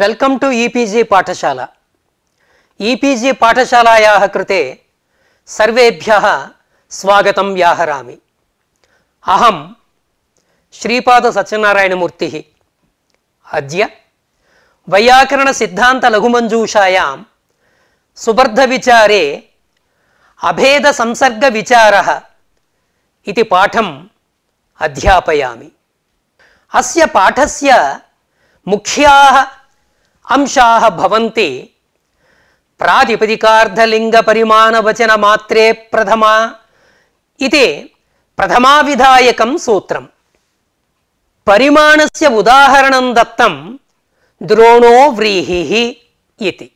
వెల్కम् to EPG Pathshala EPG पाठशालायाः कृते सर्वेभ्यः स्वागतं व्याहरामि अहं श्रीपादसत्यनारायणमूर्तिः अद्य वैयाकरणसिद्धान्तलघुमञ्जूषायां सुबर्धविचारे अभेदसंसर्गविचारः इति पाठम् अध्यापयामि अस्य पाठस्य मुख्याः అంశాః భవంతి మాత్రే ప్రథమా ఇది ప్రథమావిధాయకం సూత్రం పరిమాణస్య ఉదాహరణం దత్తం ద్రోణో వ్రీహి ఇది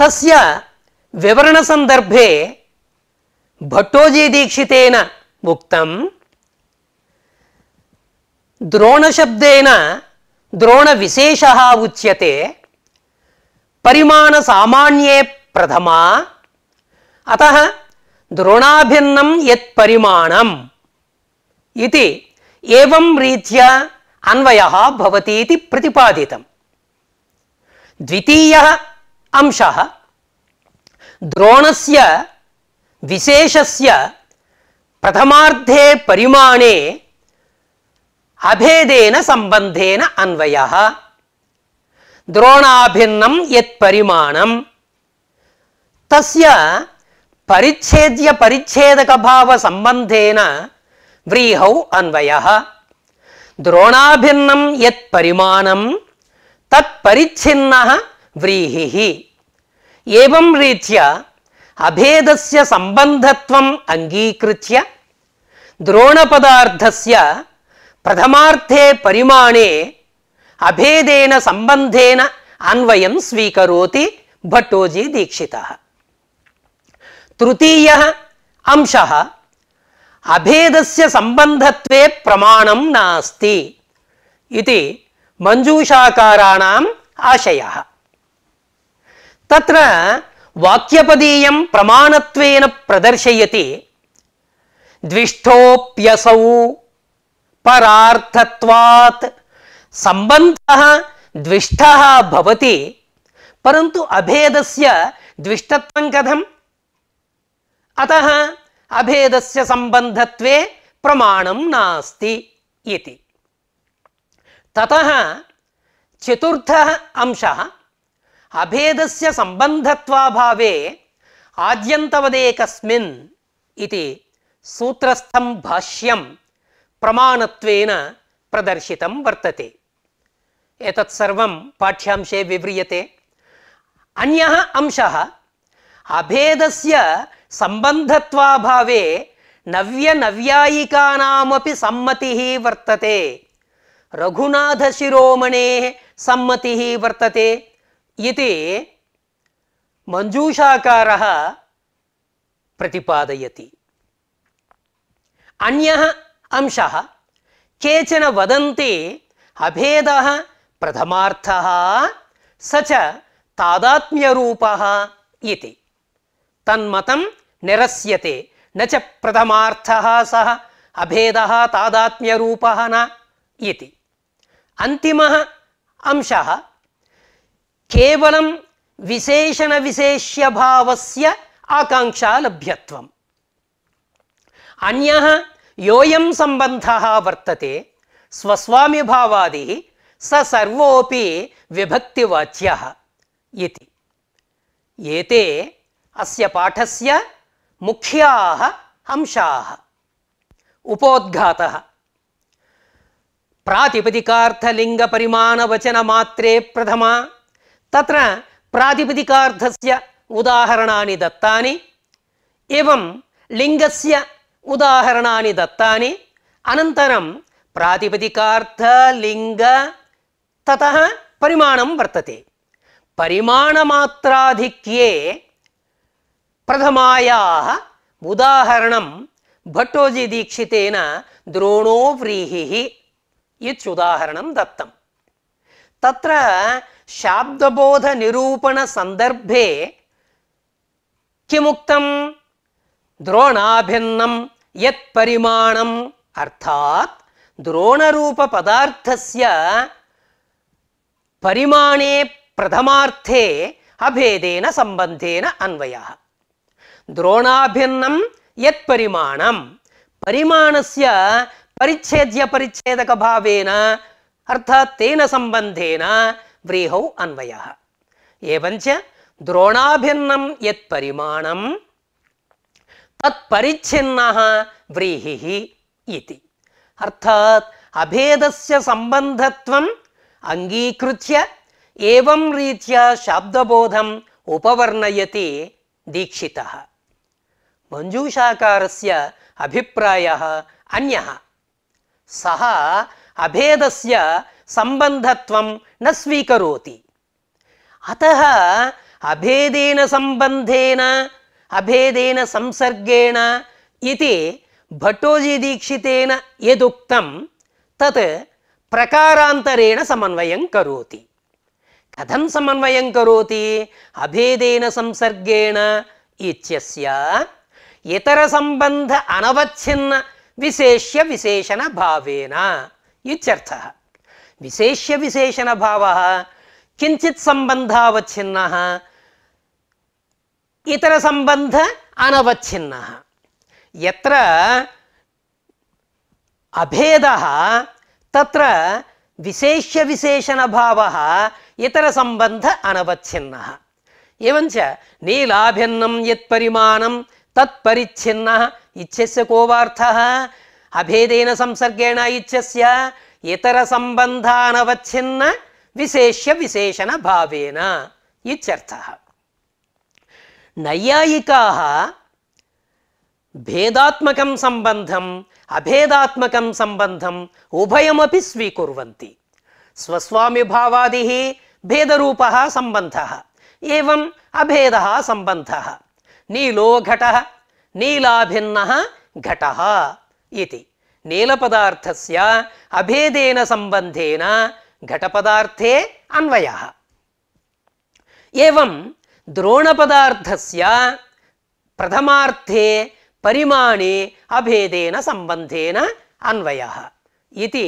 తస్య వివరణ సందర్భే భట్టోజీ దీక్షితేన ఉక్తం ద్రోణశబ్దేన द्रोण द्रोणविशेषः उच्यते परिमाणसामान्ये प्रथमा अतः द्रोणाभिन्नं यत्परिमाणम् इति एवं रीत्या अन्वयः भवति इति प्रतिपादितं द्वितीयः अंशः द्रोणस्य विशेषस्य प्रथमार्धे परिमाणे అభేదేన సంబంధేన అన్వయ ద్రోణాభిన్నం యత్ పరిమాణం తస్య పరిచ్ఛేద్య పరిచ్ఛేదక భావ సంబంధేన వ్రీహౌ అన్వయ ద్రోణాభిన్నం యత్ పరిమాణం తత్ పరిచ్ఛిన్న వ్రీహి ఏం రీత్యా అభేదస్య సంబంధత్వం అంగీకృత్య ద్రోణపదార్థస్య प्रथमार्थे परिमाणे अभेदेन सम्बन्धेन अन्वयं स्वीकरोति भट्टोजिदीक्षितः तृतीयः अंशः अभेदस्य सम्बन्धत्वे प्रमाणं नास्ति इति मञ्जूषाकाराणाम् आशयः तत्र वाक्यपदीयं प्रमाणत्वेन प्रदर्शयति द्विष्ठोऽप्यसौ परार्थत्वात् संबंधः द्विष्ठः भवति परंतु अभेदस्य द्विष्टत्वं कथम् अतः अभेदस्य संबंधत्वे प्रमाणं नास्ति इति ततः चतुर्थः अंशः अभेदस्य संबंधत्वाभावे आद्यन्तवदेकस्मिन् इति सूत्रस्थं भाष्यं प्रमाण प्रदर्शितं वर्तते एतत् सर्वं पाठ्यांशे विव्रियते अन्यः अंशः अभेदस्य सम्बन्धत्वाभावे नव्यनव्यायिकानामपि सम्मतिः वर्तते रघुनाथशिरोमणेः सम्मतिः वर्तते इति मञ्जूषाकारः प्रतिपादयति अन्यः अंश केचन वदन्ति अभेदः प्रथमार्थः स च तादात्म्यरूपः इति तन्मतं निरस्यते न च प्रथमार्थः सः अभेदः तादात्म्यरूपः न इति अन्तिमः अंशः केवलं विशेषणविशेष्यभावस्य आकाङ्क्षा अन्यः योयम सम्बन्धः वर्तते स्वस्वामी भावादि स सर्वोऽपि विभक्तिवाच्यः इति एते अस्य पाठस्य मुख्याः अंशाः उपोद्घातः प्रातिपदिकार्थलिङ्गपरिमाणवचनमात्रे प्रथमा तत्र प्रातिपदिकार्थस्य उदाहरणानि दत्तानि एवं लिङ्गस्य ఉదాహరణాన్ని దత్తాని అనంతరం ప్రాతిపదికార్థలింగ తత పరిమాణం వర్తతే పరిమాణమాత్రాధిక్యే ప్రథమాయా ఉదాహరణం భట్టోజీదీక్షితేన ద్రోణో వ్రీహి ఇచ్చుదాహరణం దత్తం తత్ర శాబ్దబోధ నిరూపణ సందర్భే కిముక్తం ద్రోణాభిన్నం యత్ పరిమాణం అర్థాత్ ద్రోణరూప పదార్థస్య పరిమాణే ప్రథమార్థే అభేదేన సంబంధేన అన్వయ ద్రోణాభిన్నం యత్ పరిమాణం పరిమాణస్య పరిచ్ఛేద్య పరిచ్ఛేదక భావేన అర్థాత్ తేన సంబంధేన వ్రీహౌ అన్వయ ఏవంచ ద్రోణాభిన్నం యత్ పరిమాణం तत्परिच्छिन्नः व्रीहिः इति अर्थात् अभेदस्य सम्बन्धत्वम् अङ्गीकृत्य एवं रीत्या शाब्दबोधम् उपवर्णयति दीक्षितः मञ्जूषाकारस्य अभिप्रायः अन्यः सः अभेदस्य सम्बन्धत्वं न स्वीकरोति अतः अभेदेन सम्बन्धेन अभेदेन संसर्गेण इति भट्टोजिदीक्षितेन यदुक्तं तत् प्रकारान्तरेण समन्वयं करोति कथं समन्वयं करोति अभेदेन संसर्गेण इत्यस्य इतरसम्बन्ध अनवच्छिन्नविशेष्यविशेषणभावेन इत्यर्थः विशेष्यविशेषणभावः किञ्चित् सम्बन्धावच्छिन्नः ఇతర సంబంధ అనవచ్ఛిన్న ఎత్ర అభేద తత్ర విశేష్య విశేషణ భావ ఇతర సంబంధ అనవచ్ఛిన్న ఏవంచ నీలాభిన్నం యత్ పరిమాణం తత్పరిచ్ఛిన్న ఇచ్చస్య కోవార్థ అభేదైన సంసర్గేణ ఇచ్చస్య ఇతర సంబంధానవచ్ఛిన్న విశేష్య విశేషణ భావేన ఇచ్చర్థ నైయాయికా భేదాత్మకం సంబంధం అభేదాత్మకం సంబంధం ఉభయమపి స్వీకుర్వంతి స్వస్వామిభావాది భేదరూప సంబంధ ఏం అభేద సంబంధ నీలో ఘట నీలాభిన్న ఘట ఇది నీలపదార్థస్య అభేదేన సంబంధేన ఘటపదార్థే అన్వయ ఏం द्रोणपदार्थस्य प्रथमार्थे परिमाणे अभेदेन सम्बन्धेन अन्वयः इति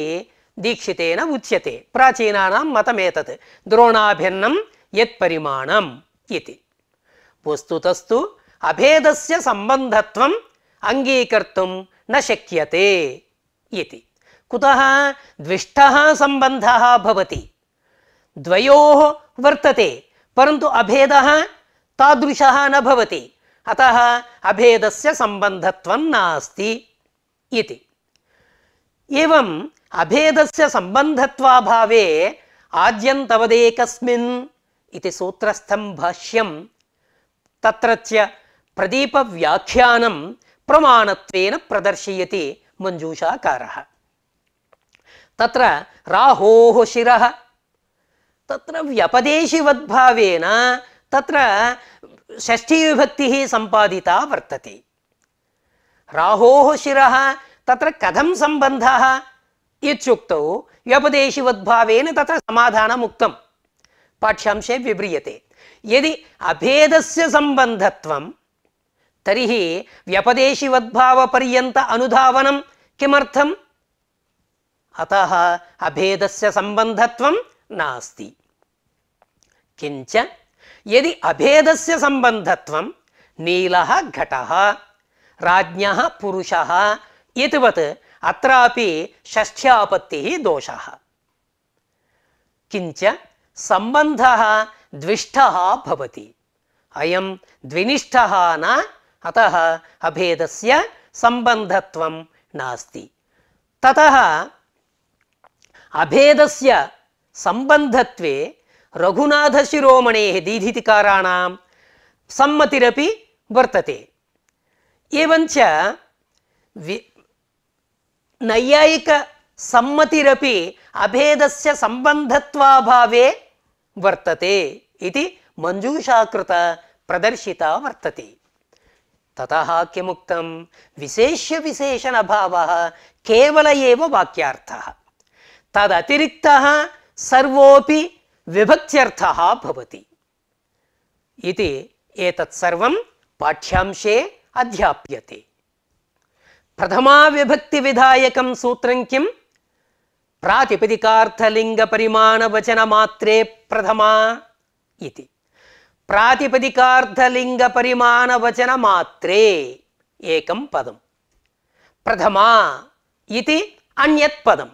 दीक्षितेन उच्यते प्राचीनानां मतमेतत् द्रोणाभिन्नं यत् इति वस्तुतस्तु अभेदस्य सम्बन्धत्वम् अङ्गीकर्तुं न शक्यते इति कुतः द्विष्ठः सम्बन्धः भवति द्वयोः वर्तते परंतु अभेद तादृश न भवति अतः अभेदस्य सम्बन्धत्वं नास्ति इति एवम् अभेदस्य सम्बन्धत्वाभावे आद्यन्तवदेकस्मिन् इति सूत्रस्थं भाष्यं तत्रत्य प्रदीपव्याख्यानं प्रमाणत्वेन प्रदर्शयति मञ्जूषाकारः तत्र राहोः शिरः तत्र व्यपदेशिवद्भावेन तत्र षष्ठीविभक्तिः सम्पादिता वर्तते राहोः शिरः तत्र कथं सम्बन्धः इत्युक्तौ व्यपदेशिवद्भावेन तत्र समाधानमुक्तं पाठ्यांशे विव्रियते यदि अभेदस्य सम्बन्धत्वं तर्हि व्यपदेशिवद्भावपर्यन्त अनुधावनं किमर्थम् अतः अभेदस्य सम्बन्धत्वं नास्ति किंच यदि अभेदस्य संबंधत्वं नीलः घटः राज्ञः पुरुषः एतवत् अत्रापि षष्ठ्यापत्तिः दोषः किञ्च सम्बन्धः द्विष्ठः भवति अयं न अतः अभेदस्य सम्बन्धत्वं नास्ति ततः अभेदस्य सम्बन्धत्वे रघुनाथ शिरोमणे दीधितिकाराणां सम्मतिरपि वर्तते एवञ्च नैयायिकसम्मतिरपि अभेदस्य सम्बन्धत्वाभावे वर्तते इति मञ्जूषाकृत प्रदर्शिता वर्तते ततः किमुक्तं विशेष्यविशेषणभावः केवल एव वाक्यार्थः तदतिरिक्तः सर्वोऽपि विभक्त्यर्थः भवति इति सर्वं पाठ्यांशे अध्याप्यते प्रथमाविभक्तिविधायकं सूत्रं किं प्रातिपदिकार्थलिङ्गपरिमाणवचनमात्रे प्रथमा इति प्रातिपदिकार्थलिङ्गपरिमाणवचनमात्रे एकं पदं प्रथमा इति पदं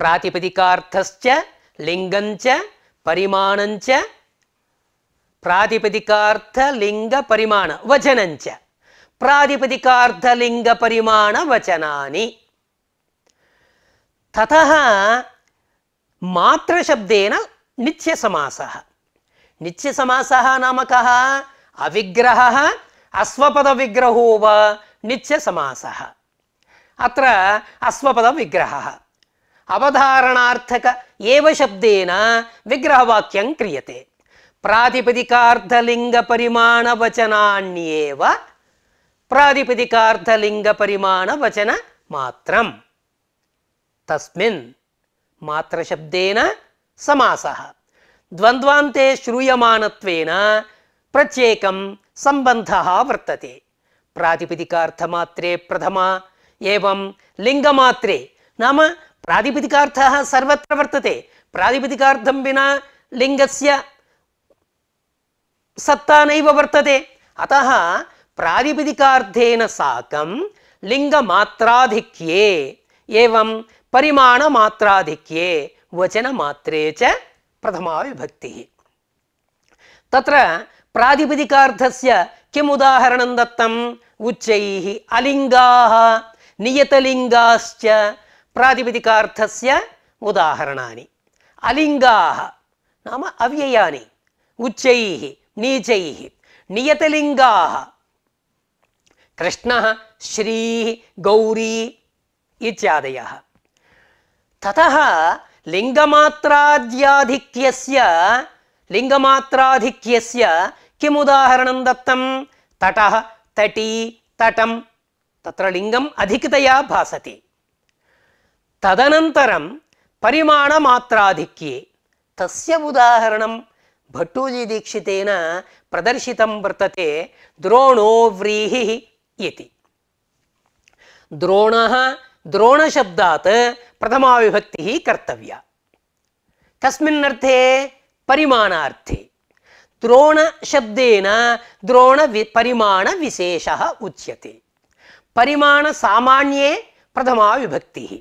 प्रातिपदिकार्थश्च लिङ्गञ्च పరిమాణంచ ప్రాతిపదికార్థ లింగ పరిమాణ వచనంచ ప్రాతిపదికార్థ లింగ పరిమాణ వచనాని తత మాత్రశబ్దేన సమాస నిత్య సమాస నామక అవిగ్రహ అశ్వపద విగ్రహో వా సమాస అత్ర అశ్వపద విగ్రహ అవధారణార్థక एव शब्देन विग्रहवाक्यं क्रियते प्रातिपदिकार्थलिङ्गपरिमाणवचनान्येव प्रातिपदिकार्थलिङ्गपरिमाणवचनमात्रं तस्मिन् मात्रशब्देन समासः द्वन्द्वान्ते श्रूयमाणत्वेन प्रत्येकं सम्बन्धः वर्तते प्रातिपदिकार्थमात्रे प्रथमा एवं लिङ्गमात्रे नाम ಪ್ರಾತಿಪದಿಕಾರ್ಥ ಸರ್ವತ್ರ ವರ್ತತೆ ಪ್ರಾತಿಪದಿಕಾರ್ಥಂ ವಿನ ಲಿಂಗಸ್ಯ ಸತ್ತಾ ನೈವ ವರ್ತತೆ ಅತಃ ಪ್ರಾತಿಪದಿಕಾರ್ಥೇನ ಸಾಕಂ ಲಿಂಗ ಮಾತ್ರಾಧಿಕ್ಯೆ ಏವಂ ಪರಿಮಾಣ ಮಾತ್ರಾಧಿಕ್ಯೆ ವಚನ ಮಾತ್ರೇ ಚ ಪ್ರಥಮ ವಿಭಕ್ತಿ ತತ್ರ ಪ್ರಾತಿಪದಿಕಾರ್ಥಸ್ಯ ಕಿಮ್ ಉದಾಹರಣಂ ದತ್ತಂ ಉಚ್ಚೈ ಅಲಿಂಗಾ ನಿಯತಲಿಂಗಾಶ್ಚ प्रातिपदिकार्थस्य उदाहरणानि अलिङ्गाः नाम अव्ययानि उच्चैः नीचैः नियतलिङ्गाः कृष्णः श्रीः गौरी इत्यादयः ततः लिङ्गमात्राद्याधिक्यस्य लिङ्गमात्राधिक्यस्य किम् दत्तं तटः तटी तटं तत्र लिङ्गम् अधिकतया भासते तदनंतरम परिमाण मात्राधिक्ये तस्य उदाहरणम भट्टोजी दीक्षितेन प्रदर्शितं वर्तते द्रोणो व्रीहि द्रोण शब्दात् प्रथमा विभक्ति कर्तव्या तस्थे अर्थे परिमाणार्थे द्रोण शब्देन द्रोण परिमाण विशेषः उच्यते परिमाण सामान्ये प्रथमा विभक्तिः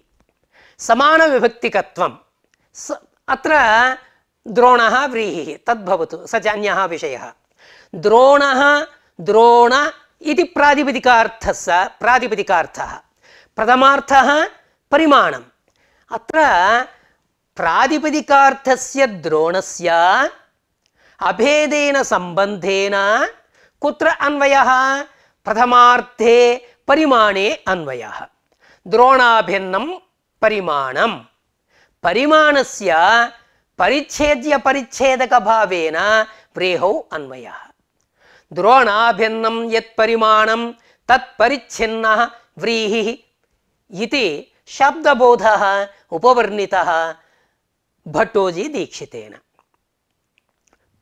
समानविभक्तिकत्वं स अत्र द्रोणः व्रीहिः तद्भवतु स च विषयः द्रोणः द्रोण इति प्रातिपदिकार्थस्य प्रातिपदिकार्थः प्रथमार्थः परिमाणम् अत्र प्रातिपदिकार्थस्य द्रोणस्य अभेदेन सम्बन्धेन कुत्र अन्वयः प्रथमार्थे परिमाणे अन्वयः द्रोणाभिन्नं పరిమాణం పరిమాణస్య పరిచ్ఛేద్య పరిచ్ఛేదక భావేన ప్రేహౌ అన్వయ ద్రోణాభిన్నం యత్ పరిమాణం తత్ పరిచ్ఛిన్న వ్రీహి ఇది శబ్దబోధ ఉపవర్ణిత భట్టోజీ దీక్షితేన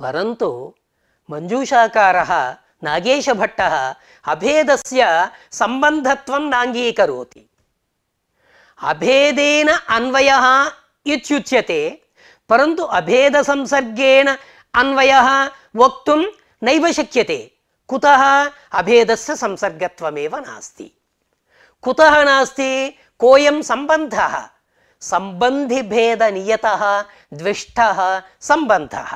పరంతు మంజూషాకార నాగేశభట్ట అభేదస్య సంబంధత్వం నాంగీకరోతి अभेदेन अन्वयः इत्युच्यते परन्तु अभेदसंसर्गेण अन्वयः वक्तुं नैव शक्यते कुतः अभेदस्य संसर्गत्वमेव नास्ति कुतः नास्ति कोयं सम्बन्धः सम्बन्धिभेदनियतः द्विष्ठः सम्बन्धः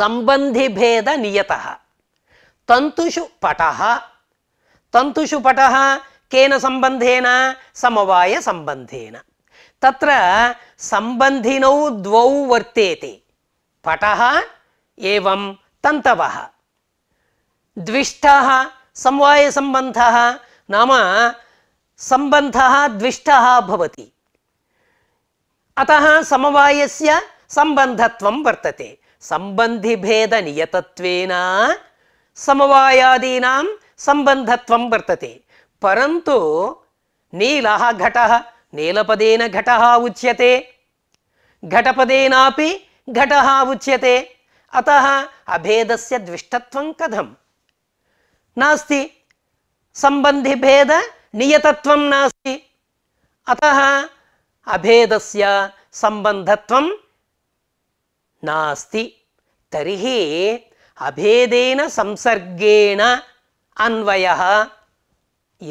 सम्बन्धिभेदनियतः तन्तुषु पटः तन्तुषु पटः केन सम्बन्धेन समवायसम्बन्धेन तत्र सम्बन्धिनौ द्वौ वर्तेते पटः एवं तन्तवः द्विष्ठः समवायसम्बन्धः नाम सम्बन्धः द्विष्टः भवति अतः समवायस्य सम्बन्धत्वं वर्तते सम्बन्धिभेदनियतत्वेन समवायादीनां सम्बन्धत्वं वर्तते పరంతు నీల ఘట నీలపదేన ఘట ఉచ్యతే ఘటపదేనాపి ఘట ఉచ్యతే అత అభేదస్ ద్విష్టత్వం కథం నాస్తి సంబంధిభేద నియతత్వం నాస్తి అత అభేదస్ సంబంధత్వం నాస్తి తర్హి అభేదేన సంసర్గేణ అన్వయ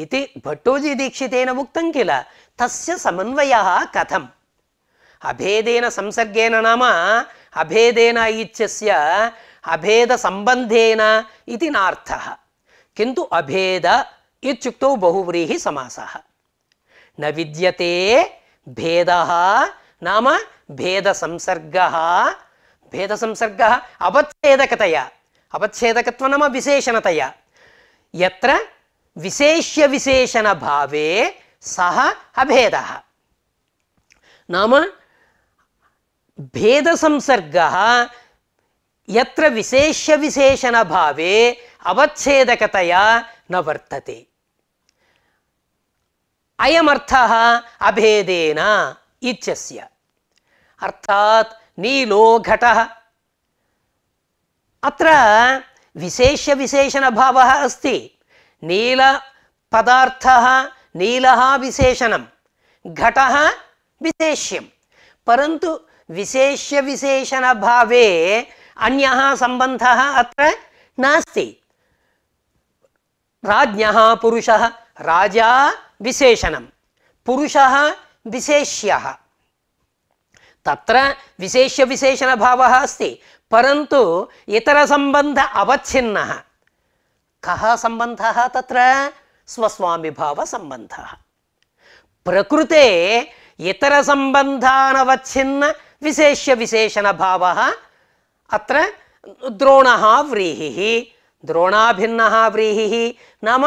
ಇತಿ ಭಟ್ಟೋಜಿದೀಕ್ಷಿತೇನ ಮುಕ್ತಂ ಕಿಲ ತಸ್ಯ ಸಮನ್ವಯ ಕಥಂ ಅಭೇದೇನ ಸಂಸರ್ಗೇನ ನಾಮ ಅಭೇದೇನ ಇಚ್ಛಸ್ಯ ಅಭೇದ ಸಂಬಂಧೇನ ಇತಿ ನಾರ್ಥ ಕಿಂತು ಅಭೇದ ಇತ್ಯುಕ್ತೌ ಬಹುವ್ರೀಹಿ ಸಮಾಸಃ ನ ವಿದ್ಯತೆ ಭೇದ ನಾಮ ಭೇದ ಸಂಸರ್ಗ ಭೇದ ಸಂಸರ್ಗ ಅವಚ್ಛೇದಕತೆಯ ಅವಚ್ಛೇದಕತ್ವ ವಿಶೇಷಣತೆಯ ಯತ್ರ विशेष्य विशेषण भावे सह अभेद नाम भेद संसर्ग यत्र विशेष्य विशेषण भावे अवच्छेदकतया न वर्तते अयमर्थः अभेदेन इत्यस्य अर्थात् नीलो घटः अत्र विशेष्यविशेषणभावः अस्ति नील पदार्थ नील विशेषण घट विशेष्यं परन्तु विशेष्यविशेषणभावे अन्यः सम्बन्धः अत्र नास्ति राज्ञः पुरुषः राजा विशेषणं पुरुषः विशेष्यः तत्र विशेष्यविशेषणभावः अस्ति परन्तु इतरसम्बन्ध अवच्छिन्नः कः सम्बन्धः तत्र स्वस्वामिभावसम्बन्धः प्रकृते इतरसम्बन्धानवच्छिन्न विशेष्यविशेषणभावः अत्र द्रोणः व्रीहिः द्रोणाभिन्नः व्रीहिः नाम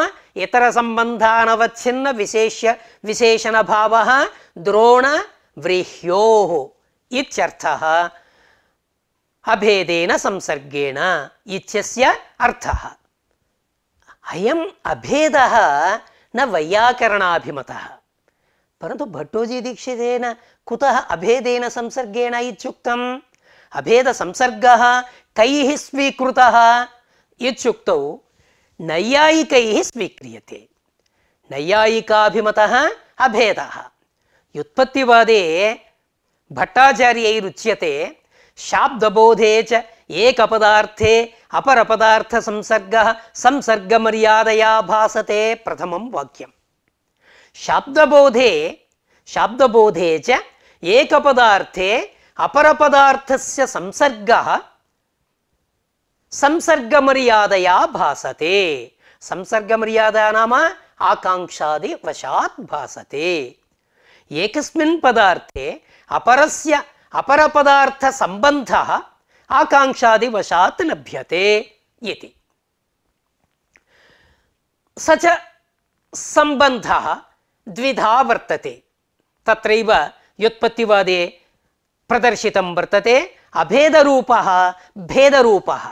इतरसम्बन्धानवच्छिन्नविशेष्यविशेषणभावः द्रोणव्रीह्योः इत्यर्थः अभेदेन संसर्गेण इत्यस्य अर्थः अयम अभेद न वैयाकरणाभिमतः परन्तु भट्टोजीदीक्षितेन कुतः अभेदेन संसर्गेण इत्युक्तम् अभेदसंसर्गः कैः स्वीकृतः इत्युक्तौ नैयायिकैः स्वीक्रियते नैयायिकाभिमतः अभेदः व्युत्पत्तिवादे भट्टाचार्यैरुच्यते शाब्दबोधे च एक अपर संसर्ग संसर्ग मर्यादया भासते प्रथम शब्दबोधे वाक्यं शाब्दबोधे अपर पदार्थ से संसर्ग संसर्ग मर्यादया भासते संसर्ग मर्यादा नाम आकाङ्क्षादिवशात् भासते एकस्मिन् पदार्थे अपरस्य अपर पदार्थ अपरपदार्थसम्बन्धः आकांक्षादिवशात् लभ्यते इति स च सम्बन्धः द्विधा वर्तते तत्रैव व्युत्पत्तिवादे प्रदर्शितं वर्तते अभेदरूपः भेदरूपः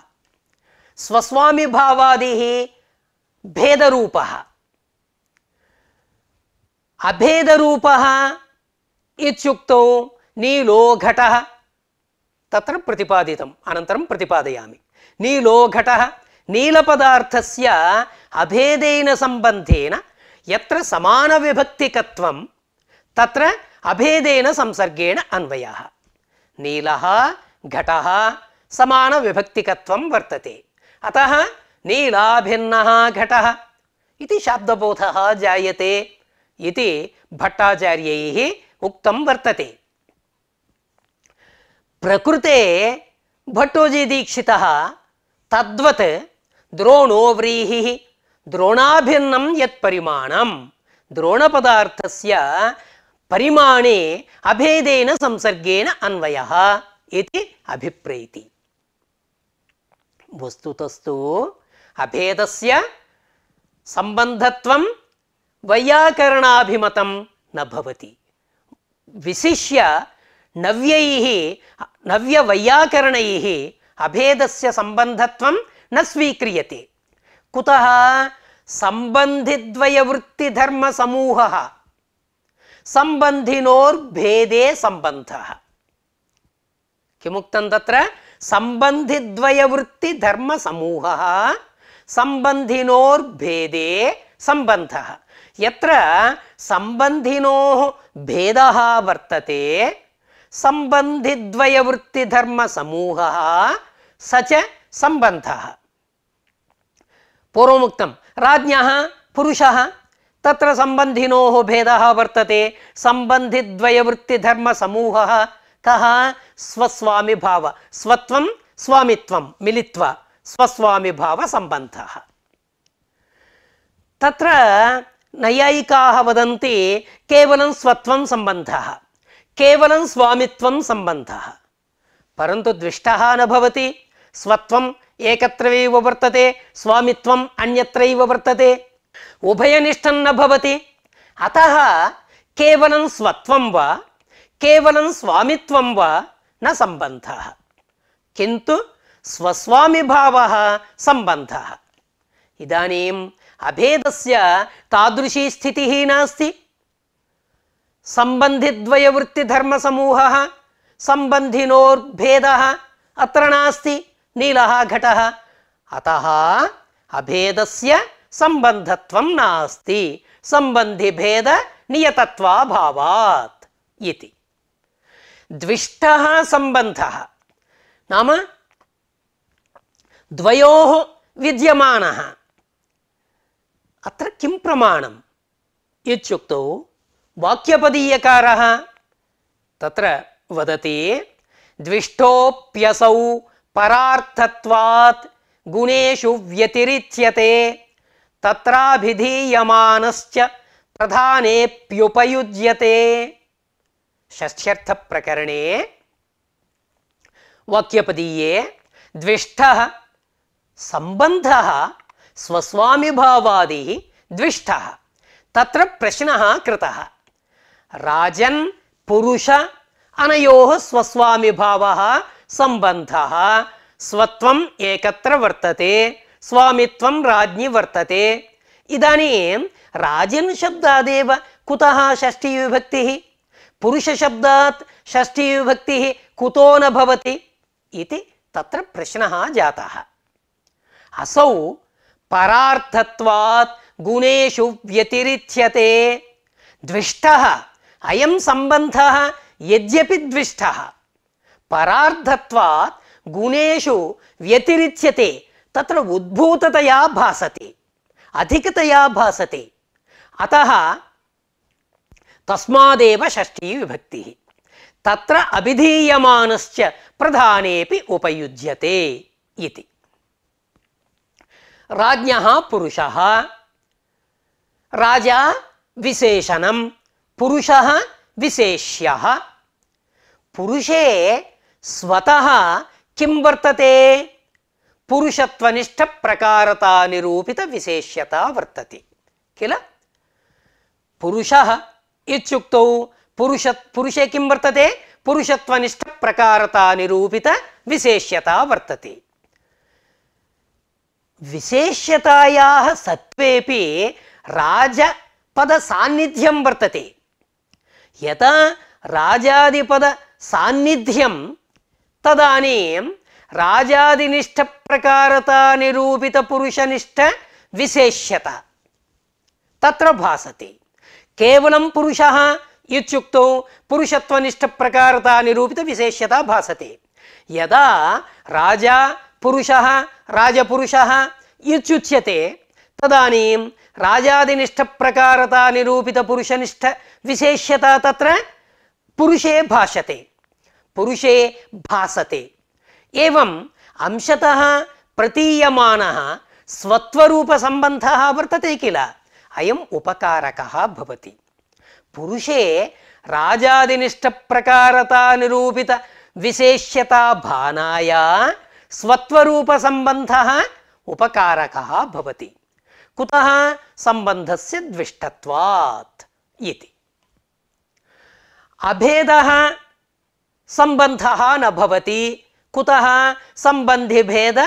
स्वस्वामिभावादिः भेदरूपः अभेदरूपः इत्युक्तौ नीलो घटः तत्र प्रतिपादितम् अनन्तरं प्रतिपादयामि नीलोघटः नीलपदार्थस्य अभेदेन सम्बन्धेन यत्र समानविभक्तिकत्वं तत्र अभेदेन संसर्गेण अन्वयः नीलः घटः समानविभक्तिकत्वं वर्तते अतः नीलाभिन्नः घटः इति शाब्दबोधः जायते इति भट्टाचार्यैः उक्तं वर्तते प्रकृते भट्टोजीदीक्षितः तद्वत् द्रोणो व्रीहिः द्रोणाभिन्नं यत्परिमाणं द्रोणपदार्थस्य परिमाणे अभेदेन संसर्गेण अन्वयः इति अभिप्रैति वस्तुतस्तु अभेदस्य सम्बन्धत्वं वैयाकरणाभिमतं न भवति विशिष्य नव्यैः नव्यवैयाकरणैः अभेदस्य सम्बन्धत्वं न स्वीक्रीय कुतः सम्बन्धिद्वयवृत्तिधर्मसमूहः सम्बन्धिनोर्भेदे संबंध किमुक्तं तत्र सम्बन्धिद्वयवृत्तिधर्मसमूहः सम्बन्धिनोर्भेदे सम्बन्धः यत्र सम्बन्धिनोः भेदः वर्तते सम्बन्धिद्वयवृत्तिधर्मसमूहः स च सम्बन्धः पूर्वमुक्तं राज्ञः पुरुषः तत्र सम्बन्धिनोः भेदः वर्तते सम्बन्धिद्वयवृत्तिधर्मसमूहः कः स्वस्वामिभाव स्वत्वं स्वामित्वं मिलित्वा संबंध तत्र नैयायिकाः वदन्ति केवलं स्वत्वं सम्बन्धः కేవలం స్వామిత్వం సంబంధ పరంతు ద్విష్ట నభవతి స్వత్వం ఏకత్రవైవ వర్తతే స్వామిత్వం అన్యత్రైవ వర్తతే ఉభయనిష్టం నభవతి అత కేవలం స్వత్వం వా కేవలం స్వామిత్వం వా న సంబంధ కింటు స్వస్వామిభావ సంబంధ ఇదనీ అభేదస్ తాదృశీ స్థితి నాస్తి सम्बन्धिद्वयवृत्तिधर्मसमूहः सम्बन्धिनोर्भेदः अत्र नास्ति नील घट अतः अभेदस्य सम्बन्धत्वं नास्ति सम्बन्धिभेदनियतत्वाभावात् इति द्विष्टः सम्बन्धः नाम द्वयोः विद्यमानः अत्र किं प्रमाणम् इत्युक्तौ वाक्यपदीयकार तत्र वदति द्विष्टोऽप्यसौ परार्थत्वात् गुणेषु व्यतिरिच्यते तत्राभिधीयमानश्च प्रधानेऽप्युपयुज्यते षष्ठ्यर्थप्रकरणे वाक्यपदीये द्विष्ठः सम्बन्धः स्वस्वामिभावादिः द्विष्ठः तत्र प्रश्नः कृतः राजन् पुरुष अनयोः स्वस्वामिभावः सम्बन्धः स्वत्वम् एकत्र वर्तते स्वामित्वं राज्ञि वर्तते इदानीं राजन् शब्दादेव कुतः षष्ठीविभक्तिः पुरुषशब्दात् षष्ठीविभक्तिः कुतो न भवति इति तत्र प्रश्नः जातः असौ परार्थत्वात् गुणेषु व्यतिरिच्यते द्विष्टः अयं संबंध यद्यपि द्विष्ठः परार्धत्वात् गुणेषु व्यतिरिच्यते तत्र उद्भूततया भासते अधिकतया भासते अतः तस्मादेव षष्ठी विभक्तिः तत्र अभिधीयमानश्च प्रधानेऽपि उपयुज्यते इति राज्ञः पुरुषः राजा विशेषणम् ಪುರುಷ ವಿಶೇಷ್ಯ ಪುರುಷೇ ಸ್ವತಃ ಕಂ ವರ್ತತೆ ಪುರುಷತ್ವನಿಷ್ಠ ಪ್ರಕಾರತಾ ನಿರೂಪಿತ ವಿಶೇಷ್ಯತಾ ವರ್ತತಿ ಕಿಲ ಪುರುಷ ಇತ್ಯುಕ್ತೌ ಪುರುಷ ಪುರುಷೇ ಕಂ ವರ್ತತೆ ಪುರುಷತ್ವನಿಷ್ಠ ಪ್ರಕಾರತಾ ನಿರೂಪಿತ ವಿಶೇಷ್ಯತಾ ವರ್ತತಿ ವಿಶೇಷ್ಯತಾಯಾಹ ಸತ್ವೇಪಿ ರಾಜಪದ ಸಾನ್ನಿಧ್ಯಂ ವರ್ತತೆ యథా రాజాధిపద సాన్నిధ్యం తదనీం రాజాదినిష్ట ప్రకారత నిరూపిత పురుషనిష్ట విశేష్యత తత్ర భాసతి కేవలం పురుష ఇచ్చుక్త పురుషత్వనిష్ట ప్రకారత నిరూపిత విశేష్యత భాసతి యదా రాజా పురుష రాజపురుష ఇచ్చుచ్యతే తదనీం राजादिनिष्ठ प्रकारता निरूपित पुरुषनिष्ठ विशेष्यता तत्र पुरुषे भाषते पुरुषे भासते एवं अंशतः प्रतीयमानः स्वत्वरूपसम्बन्धः वर्तते किल अयम् उपकारकः भवति पुरुषे राजादिनिष्ठप्रकारता भानाया स्वत्वरूपसम्बन्धः उपकारकः भवति कुतः संबंधस्य द्विष्टत्वात् इति अभेदः संबंधः न भवति कुतः संबंधिभेद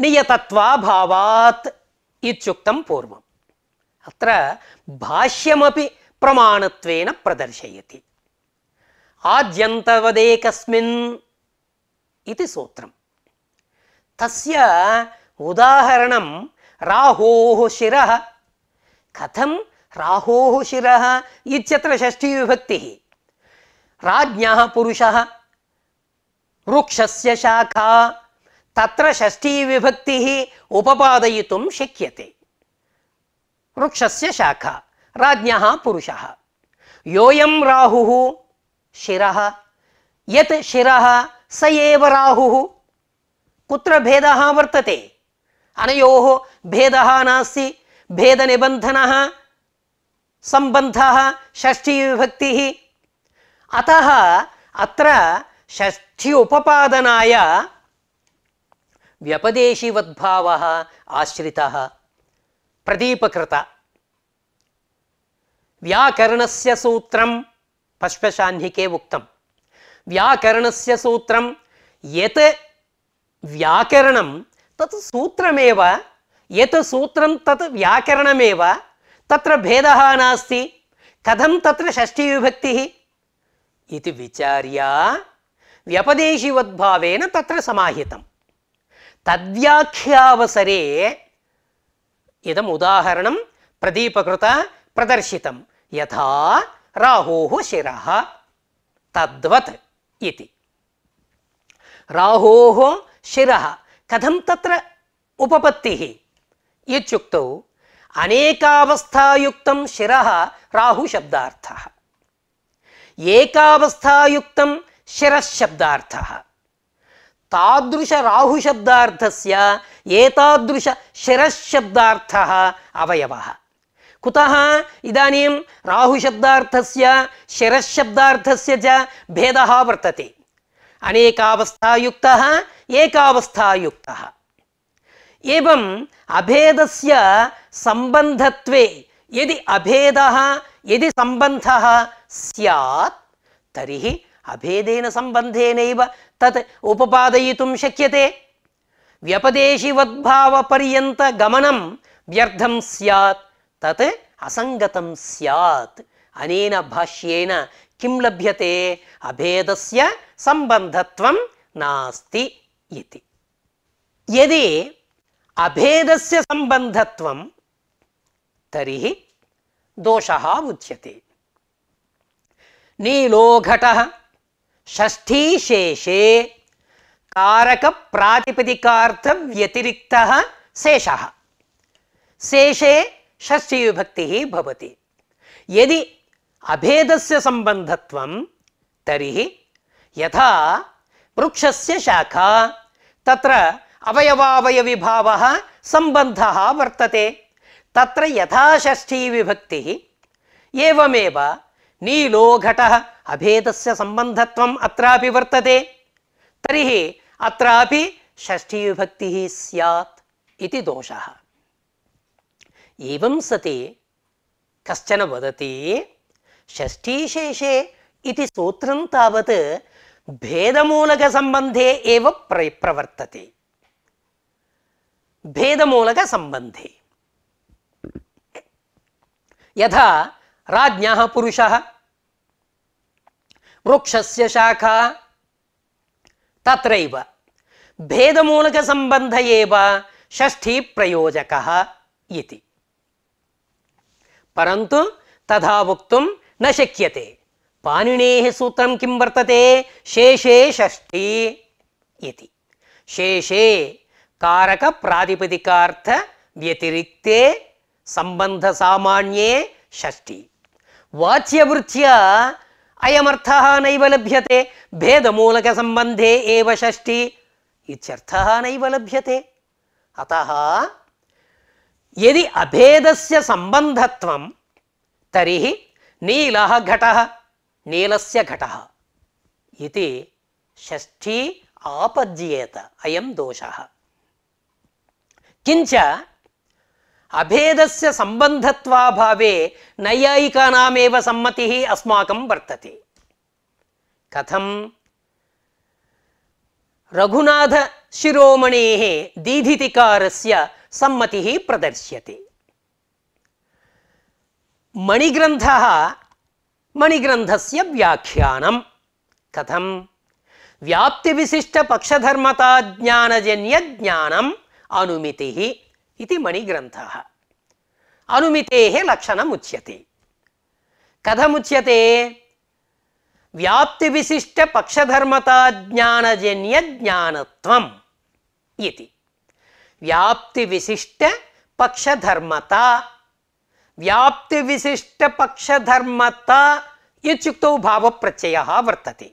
नियतत्वाभावात् इत्युक्तं पूर्वम् अत्र भाष्यमपि प्रमाणत्वेन प्रदर्शयति आद्यन्तवदेकस्मिन् इति सूत्रं तस्य उदाहरणं राहोः शिरः कथं राहोः शिरः इत्यत्र षष्ठीविभक्तिः पुषा वृक्ष से शाखा तत्र षष्ठीविभक्तिः उपपादयितुं शक्यते वृक्षस्य शाखा राज पुरुषः योऽयं राहुः शिरः यत् स एव राहुः कुत्र भेदः वर्तते अनयोः भेद नास्ति भेदनिबन्धनः सम्बन्धः षष्ठीविभक्तिः अतः अत्र षष्ठी उपपादनाय व्यपदेशीवद्भावः आश्रितः प्रदीपकृत व्याकरणस्य सूत्रं पश्वशाह्निके उक्तं व्याकरणस्य सूत्रं यत् व्याकरणं तत् सूत्रमेव यत् सूत्रं तत् व्याकरणमेव तत्र भेदः नास्ति कथं तत्र षष्ठीविभक्तिः इति विचार्य व्यपदेशीवद्भावेन तत्र समाहितं तद्व्याख्यावसरे इदम् उदाहरणं प्रदीपकृत प्रदर्शितं यथा राहोः शिरः तद्वत् इति राहोः शिरः कथं तत्र उपपत्तिः इत्युक्तौ अनेकावस्थायुक्तं शिरः राहुशब्दार्थः एकावस्थायुक्तं शिरःशब्दार्थः तादृशराहुशब्दार्थस्य एतादृशशिरःशब्दार्थः अवयवः कुतः इदानीं राहुशब्दार्थस्य शिरःशब्दार्थस्य च भेदः वर्तते अनेकावस्थायुक्तः एकावस्थायुक्तः एवम् अभेदस्य सम्बन्धत्वे यदि अभेदः यदि सम्बन्धः स्यात् तर्हि अभेदेन सम्बन्धेनैव तत् उपपादयितुं शक्यते व्यपदेशिवद्भावपर्यन्तगमनं व्यर्थं स्यात् तत् असङ्गतं स्यात् अनेन भाष्येन किं लभ्यते अभेदस्य सम्बन्धत्वं नास्ति इति यदि अभेदस्य सम्बन्धत्वं तर्हि दोषः उच्यते नीलोघटः षष्ठीशेषे कारकप्रातिपदिकार्थव्यतिरिक्तः शेषः शेषे षष्ठीविभक्तिः भवति यदि अभेदस्य सम्बन्धत्वं तर्हि यथा वृक्षस्य शाखा त्र అవయవావయవిభావ సంబంధ వర్తతే తత్ర యథాషష్ఠీ విభక్తి ఏవమేవ నీలో ఘట అభేదస్య సంబంధత్వం అత్రాపి వర్తతే తర్హి అత్రాపి షష్ఠీ విభక్తి స్యాత్ ఇది దోష ఏవం సతి కశ్చన వదతి షష్ఠీశేషే ఇది సూత్రం తావత్ భేదమూలక సంబంధే ఏవ ప్ర ప్రవర్తతే ಭೇದಮೂಲಕ ಸಂಬಂಧಿ ಯಥಾ ರಾಜ್ಞ ಪುರುಷ ವೃಕ್ಷಸ್ಯ ಶಾಖಾ ತತ್ರೈವ ಭೇದಮೂಲಕ ಸಂಬಂಧ ಏವ ಷಷ್ಠಿ ಪ್ರಯೋಜಕ ಇತಿ ಪರಂತು ತಥಾ ವಕ್ತುಂ ನ ಶಕ್ಯತೆ पाणिनेः सूत्रं किं वर्तते शेषे षष्ठी इति शेषे व्यतिरिक्ते सम्बन्धसामान्ये षष्ठी वाच्यवृत्त्या अयमर्थः नैव लभ्यते भेदमूलकसम्बन्धे एव षष्ठी इत्यर्थः नैव लभ्यते अतः यदि अभेदस्य सम्बन्धत्वं तर्हि नीलः घटः नीलस्य घटः इति षष्ठी आपद्येत अयं दोषः किंच अभेदस्य संबंधत्वाभावे नैयायिकानामेव सम्मतिः अस्माकं वर्तते कथं रघुनाथशिरोमणेः दीधितिकारस्य सम्मतिः प्रदर्श्यते मणिग्रंथ से व्याख्यानं कथम व्याप्तिविशिष्टपक्षधर्मताज्ञानजन्यज्ञानं अनुमितिः इति मणिग्रन्थः अनुमितेः लक्षणम् उच्यते कथमुच्यते व्याप्तिविशिष्टपक्षधर्मताज्ञानजन्यज्ञानत्वम् इति व्याप्तिविशिष्टपक्षधर्मता व्याप्तिविशिष्टपक्षधर्मता इत्युक्तौ भावप्रत्ययः वर्तते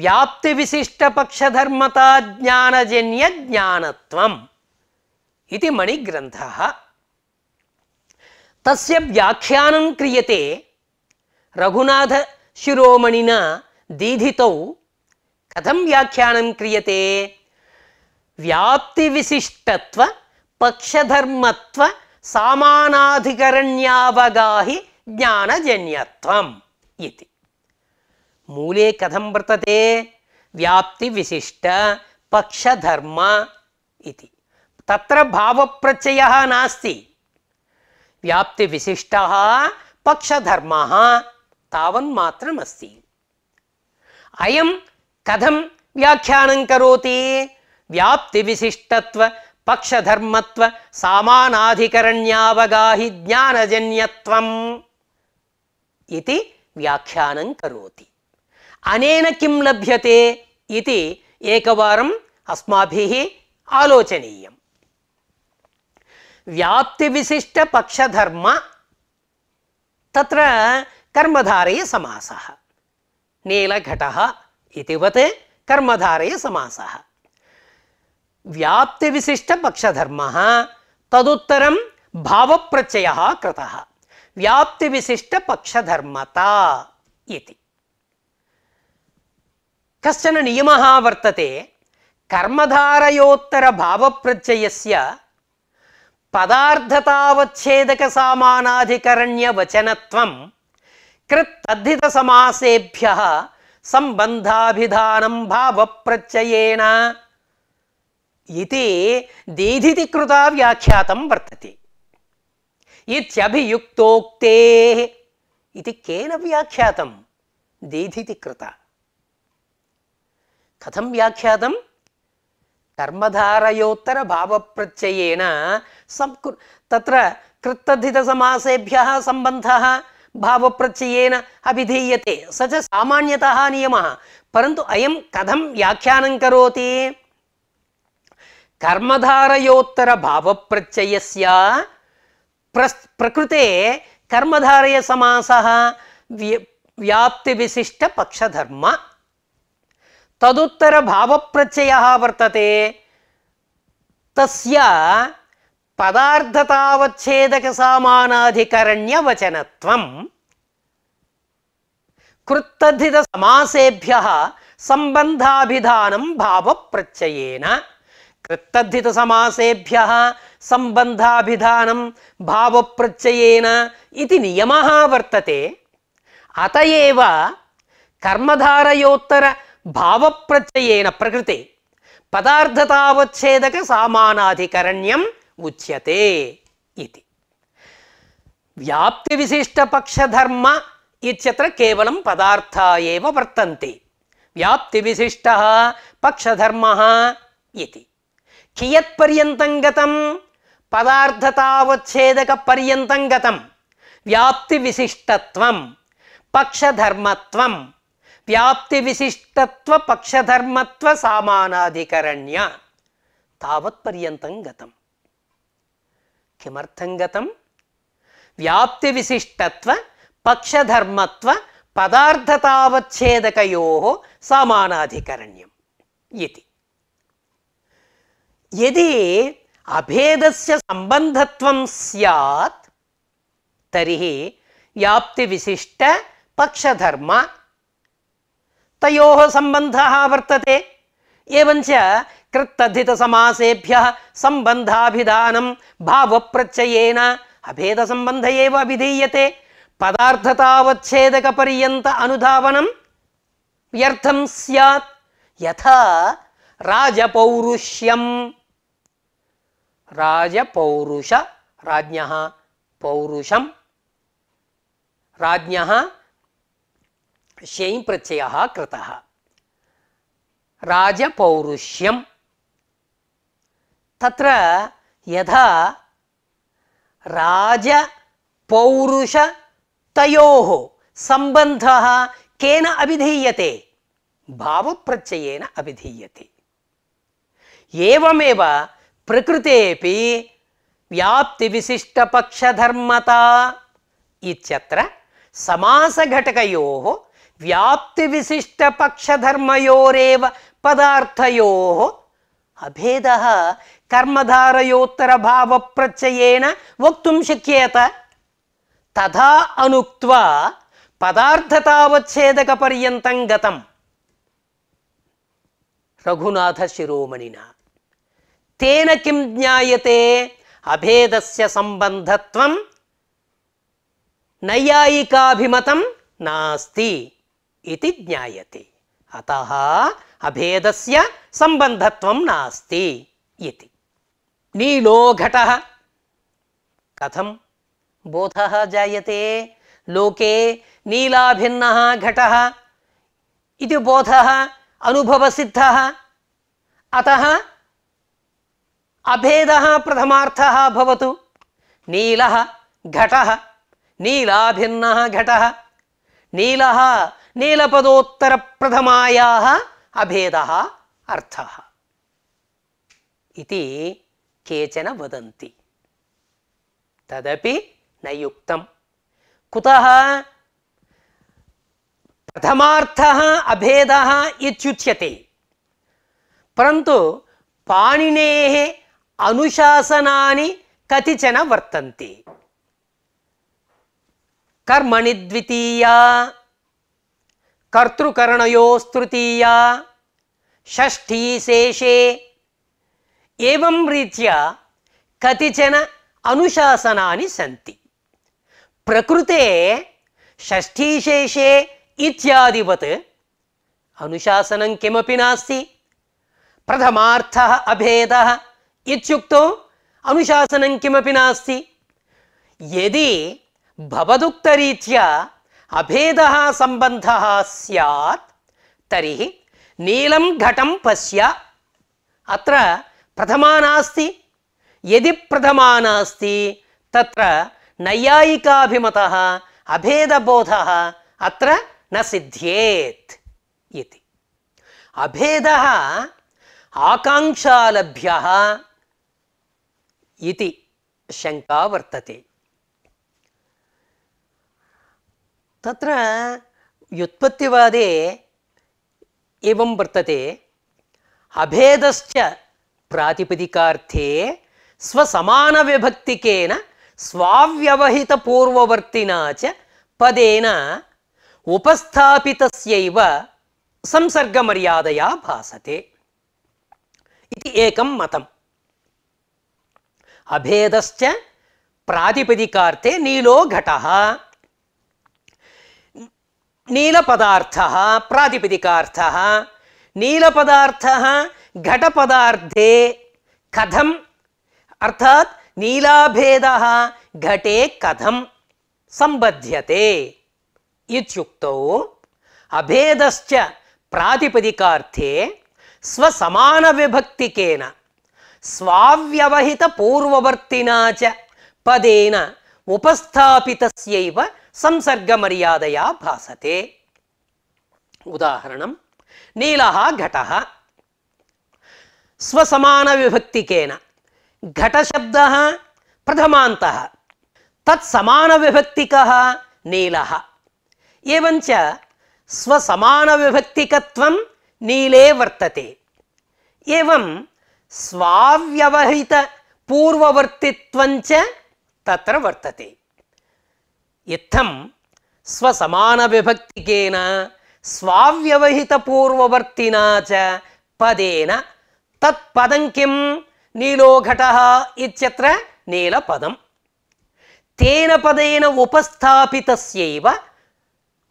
व्याप्ति विशिष्ट पक्ष धर्मता ज्ञानजन्य ज्ञानत्वम इति मणिग्रंथः तस्य व्याख्यानं क्रियते रघुनाथ शिरोमणिना दीधितौ कथं व्याख्यानं क्रियते व्याप्ति व्याप्तिविशिष्टत्व पक्षधर्मत्व सामानाधिकरण्यावगाहि ज्ञानजन्यत्वम् इति मूले कथम वर्तते व्याप्ति विशिष्ट पक्षधर्म इति तत्र भाव प्रत्यय नास्ति व्याप्ति व्याप्तिविशिष्टः पक्षधर्मः तावन्मात्रमस्ति अयं कथम व्याख्यानं करोति व्याप्ति व्याप्तिविशिष्टत्व पक्षधर्मत्व सामानाधिकरण्यावगाहि ज्ञानजन्यत्वम् इति व्याख्यानं करोति अनेन किं लभ्यते इति एकवारम् अस्माभिः आलोचनीयम् व्याप्तिविशिष्टपक्षधर्म तत्र कर्मधारय समासः नीलघटः इतिवत् कर्मधारय समासः व्याप्तिविशिष्टपक्षधर्मः तदुत्तरं भावप्रत्ययः कृतः व्याप्तिविशिष्टपक्षधर्मता इति కష్టన నియమ వర్తతే కర్మధారయోత్తర భావప్రత్యయస్య పదార్థతావచ్ఛేదక సామానాధికరణ్య వచనత్వం కృత్తద్ధిత సమాసేభ్య సంబంధాభిధానం భావప్రత్యయేన ఇది దీధితి కృత వ్యాఖ్యాతం వర్తతి ఇత్యభియుక్తోక్తే ఇది కేన వ్యాఖ్యాతం దీధితి కృత कथं व्याख्यातं कर्मधारयोत्तरभावप्रत्ययेन संकृ तत्र कृत्तद्धितसमासेभ्यः सम्बन्धः संबंध भाव प्रत्ययन च सामान्यतः नियमः परन्तु अयं कथं व्याख्यानं करोति कर्मधारयोत्तरभावप्रत्ययस्य प्रस् प्रकृते कर्मधारयसमासः व्य व्याप्तिविशिष्टपक्षधर्म తదుత్తర భావప్రత్యయ వర్తతే తస్య పదార్థతావచ్ఛేదక సామానాధికరణ్య వచనత్వం కృత్తధిత సమాసేభ్య సంబంధాభిధానం భావప్రత్యయేన కృత్తధిత సమాసేభ్య సంబంధాభిధానం భావప్రత్యయేన ఇది నియమ వర్తతే అత ఏవ కర్మధారయోత్తర భావప్రత్యయేన ప్రకృతి పదార్థతావచ్ఛేదక సామానాధికరణ్యం ఉచ్యతే ఇది వ్యాప్తి విశిష్ట పక్షధర్మ ఇచ్చత్ర కేవలం పదార్థ ఏవ వర్తంతే వ్యాప్తి విశిష్ట పక్షధర్మ ఇది కియత్పర్యంతం గతం పదార్థతావచ్ఛేదక పర్యంతం గతం వ్యాప్తి విశిష్టత్వం పక్షధర్మత్వం व्याप्ति विशिष्टत्व पक्षधर्मत्व सामानाधिकरण्य तावत्पर्यन्तं गतम् किमर्थं गतम् व्याप्ति विशिष्टत्व पक्षधर्मत्व पदार्थतावच्छेदकयोः सामानाधिकरण्यम् इति यदि अभेदस्य सम्बन्धत्वं स्यात् तर्हि व्याप्तिविशिष्टपक्षधर्म तयोः सम्बन्धः वर्तते एवञ्च कृत्तद्धितसमासेभ्यः सम्बन्धाभिधानं भावप्रत्ययेन अभेदसम्बन्ध एव अभिधीयते पदार्थतावच्छेदकपर्यन्त अनुधावनं व्यर्थं स्यात् यथा राजपौरुष्यं राजपौरुष राज्ञः पौरुषं राज्ञः शयं प्रत्ययः कृतः राजपौरुष्यं तत्र यथा राजपौरुषतयोः सम्बन्धः केन अभिधीयते भावप्रत्ययेन अभिधीयते एवमेव प्रकृतेपि व्याप्तिविशिष्टपक्षधर्मता इत्यत्र समासघटकयोः व्याप्तिविशिष्टपक्षधर्मयोरेव पदार्थयोः अभेदः कर्मधारयोत्तरभावप्रत्ययेन वक्तुं शक्येत तथा अनुक्त्वा पदार्थतावच्छेदकपर्यन्तं गतं रघुनाथशिरोमणिना तेन किं ज्ञायते अभेदस्य सम्बन्धत्वं नैयायिकाभिमतं नास्ति इति ज्ञायते अतः अभेदस्य संबंधत्वं नास्ति इति नीलो घटः कथं बोधः जायते लोके नीलाभिन्नः घटः इति बोधः अनुभवसिद्धः अतः अभेदः प्रथमार्थः भवतु नीलः घटः नीलाभिन्नः घटः नीलः నీలపదోత్తర ప్రథమాయా అభేద అర్థ ఇది కేచన వదంతి తదపి నయుక్తం కుత ప్రథమార్థ అభేద ఇచ్యుచ్యతే పరంతు పాణినే అనుశాసనాని కతిచన వర్తంతి కర్మణి ద్వితీయా ಕರ್ತೃಕರಣಯೋ ಸ್ತೃತೀಯ ಷಷ್ಠಿ ಶೇಷೆ ಏವಂ ಕತಿಚನ ಅನುಶಾಸನಾನಿ ಸಂತಿ ಪ್ರಕೃತೆ ಷಷ್ಠೀಶೇಷೆ ಇತ್ಯಾದಿವತ್ ಅನುಶಾಸನಂ ಕಿಮಪಿ ನಾಸ್ತಿ ಪ್ರಥಮಾರ್ಥ ಅಭೇದ ಇತ್ಯುಕ್ತೋ ಕಿಮಪಿ ನಾಸ್ತಿ ಯದಿ ಭವದುಕ್ತರೀತ್ಯ अभेद सम्बन्धः स्यात् तर्हि नीलं पश्य अत्र प्रथमा यदि प्रथमा नास्ति तत्र अभेदबोध अभेदबोधः अभेद न सिद्ध्येत् इति अभेदः वर्तते तत्र व्युत्पत्तिवादे एवं वर्तते अभेदश्च प्रातिपदिकार्थे स्वसमानविभक्तिकेन स्वाव्यवहितपूर्ववर्तिना च पदेन उपस्थापितस्यैव संसर्गमर्यादया भासते इति एकं मतम् अभेदश्च प्रातिपदिकार्थे नीलो घटः नीलपदार्थः प्रातिपदिकार्थः नीलपदार्थः घटपदार्थे कथम् अर्थात् नीलाभेदः घटे कथं सम्बध्यते इत्युक्तौ अभेदश्च प्रातिपदिकार्थे स्वसमानविभक्तिकेन स्वाव्यवहितपूर्ववर्तिना च पदेन उपस्थापितस्यैव संसर्गमर्यादया भासते उदाहरणं नीलः घटः स्वसमानविभक्तिकेन घटशब्दः प्रथमान्तः तत्समानविभक्तिकः नीलः एवञ्च स्वसमानविभक्तिकत्वं नीले वर्तते एवं स्वाव्यवहितपूर्ववर्तित्वञ्च तत्र वर्तते ఇత్థం స్వసమాన విభక్తికేన స్వావ్యవహిత పూర్వవర్తినా చ పదేన తత్పదం కిం నీలోఘట ఇత్యత్ర నీలపదం తేన పదేన ఉపస్థాపితస్యైవ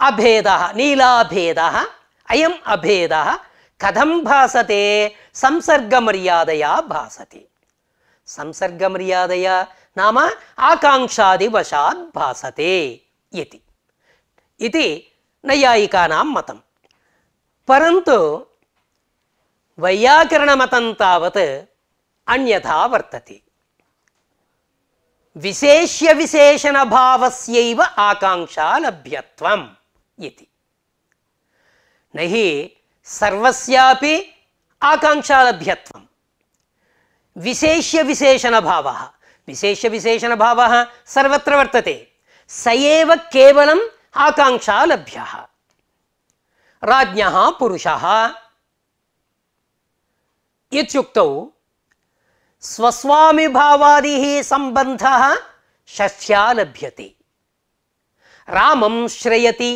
అభేద నీలాభేద అయం అభేద కథం భాసతే సంసర్గమర్యాదయా భాసతే संसर्गमर्यादया नाम आकाङ्क्षादिवशाद् भासते इति इति नैयायिकानां मतं परन्तु वैयाकरणमतं तावत् अन्यथा वर्तते विशेष्यविशेषणभावस्यैव आकाङ्क्षा लभ्यत्वम् इति न हि सर्वस्यापि आकाङ्क्षालभ्यत्वम् विशेष्य विशेषण भाव विशेष्य विशेषण भाव सर्वत्र वर्तते सएव केवलम आकांक्षा लभ्य राज्ञः पुरुषः इत्युक्तौ स्वस्वामिभावादिः सम्बन्धः षष्ठ्या लभ्यते रामं श्रयति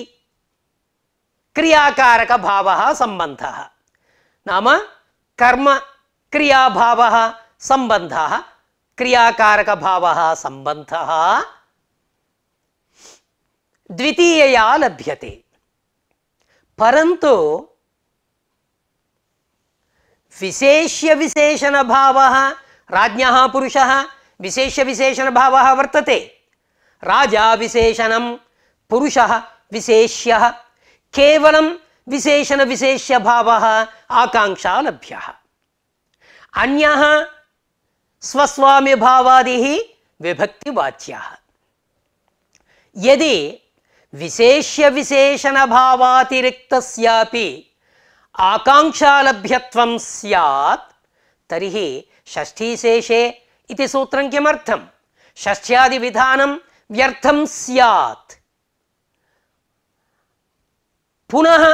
क्रियाकारकभावः सम्बन्धः नाम कर्म क्रियाभावः संबंध क्रियाकारक भाव संबंध द्वितीय लभ्यते परंतु विशेष्य विशेषण भाव राज पुरुष विशेष्य विशेषण भावः वर्तते राजा विशेषण पुरुषः विशेष्य केवलं विशेषण विशेष्य भाव आकांक्षा लभ्य अन्या स्वस्वामी भावादि विभक्ति वाच्या यदि विशेष्य विशेषण भावातिरिक्त आकांक्षालभ्यत्वं स्यात् तर्हि षष्ठीशेषे इति सूत्रं किमर्थं षष्ठ्यादिविधानं व्यर्थं स्यात् पुनः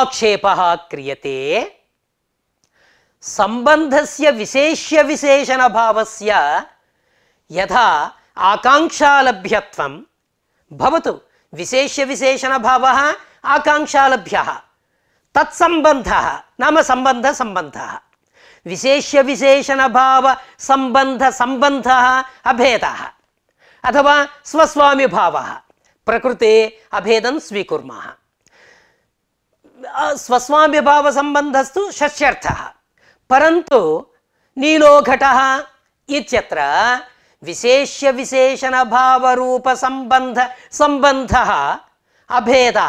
आक्षेप क्रियते సంబంధస్య విశేష్య విశేషణ భావస్య యథా ఆకాంక్షాలభ్యత్వం భవతు విశేష్య విశేషణ భావ ఆకాంక్షాలభ్య తత్సంబంధ నామ సంబంధ సంబంధ విశేష్య విశేషణ భావ సంబంధ సంబంధ అభేద అథవా స్వస్వామి భావ ప్రకృతే అభేదం స్వీకుర్మః స్వస్వామి భావ సంబంధస్తు షష్యర్థ పరంతు నీలో ఘట ఇత్యత్ర విశేష్య విశేషణ భావరూప సంబంధ సంబంధ అభేద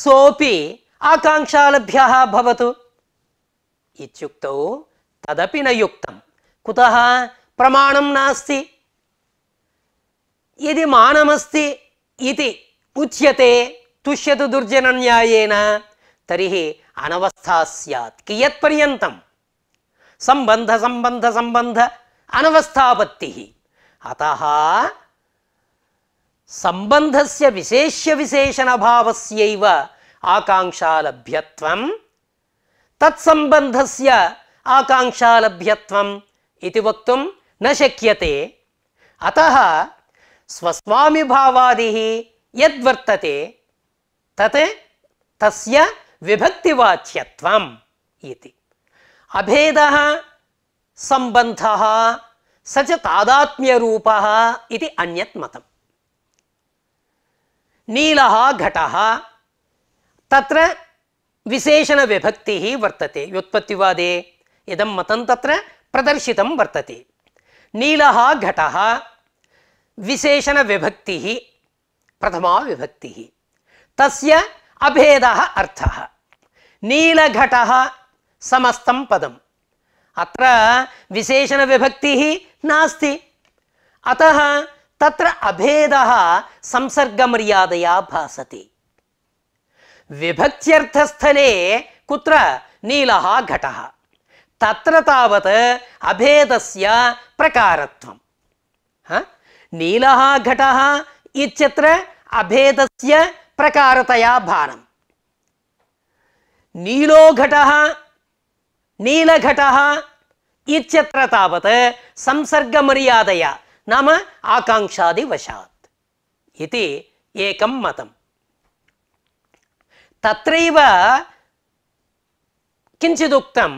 సోపి ఆకాంక్షాలభ్యవతు ఇుక్త తదపి నయుక్తం కుత ప్రమాణం నాస్తి ఇది మానమస్తి ఇది ఉచ్యతే తుష్యతు దుర్జన దుర్జనన్యాయేన తరిహి अनवस्था स्यात् कियत्पर्यन्तं सम्बन्धसम्बन्धसम्बन्ध अनवस्थापत्तिः अतः सम्बन्धस्य विशेष्यविशेषणभावस्यैव आकाङ्क्षालभ्यत्वं तत्सम्बन्धस्य आकाङ्क्षालभ्यत्वम् इति वक्तुं न शक्यते अतः स्वस्वामिभावादिः यद्वर्तते तत् तस्य विभक्तिवाच्यत्वम् अभेद संबंध सम्बन्धः स च तादात्म्यरूपः इति अन्यत् विभक्ति नीलः घटः तत्र विशेषणविभक्तिः वर्तते व्युत्पत्तिवादे इदं मतं तत्र प्रदर्शितं वर्तते नीलः घटः विशेषणविभक्तिः प्रथमा विभक्ति तस्य अभेदः अर्थः नीलघटः समस्तं पदम् अत्र विशेषणविभक्तिः नास्ति अतः तत्र अभेदः संसर्गमर्यादया भासते विभक्त्यर्थस्थले कुत्र नीलः घटः तत्र तावत् अभेदस्य प्रकारत्वं नीलः घटः इत्यत्र अभेदस्य प्रकारतया भानं नीलोघटः नीलघटः इत्यत्र तावत् संसर्गमर्यादया नाम आकाङ्क्षादिवशात् इति एकं मतं तत्रैव किञ्चिदुक्तं